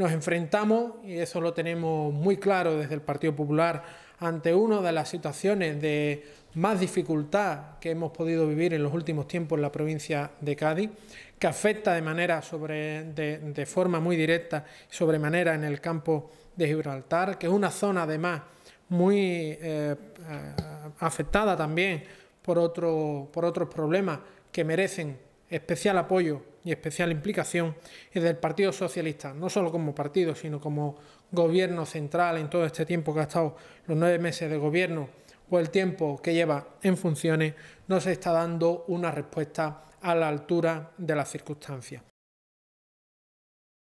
nos enfrentamos, y eso lo tenemos muy claro desde el Partido Popular, ante una de las situaciones de más dificultad que hemos podido vivir en los últimos tiempos en la provincia de Cádiz, que afecta de manera sobre, de, forma muy directa y sobremanera en el campo de Gibraltar, que es una zona además muy eh, eh, afectada también por, otro, por otros problemas que merecen especial apoyo y especial implicación es del Partido Socialista, no solo como partido, sino como gobierno central en todo este tiempo que ha estado los nueve meses de gobierno o el tiempo que lleva en funciones, no se está dando una respuesta a la altura de las circunstancias.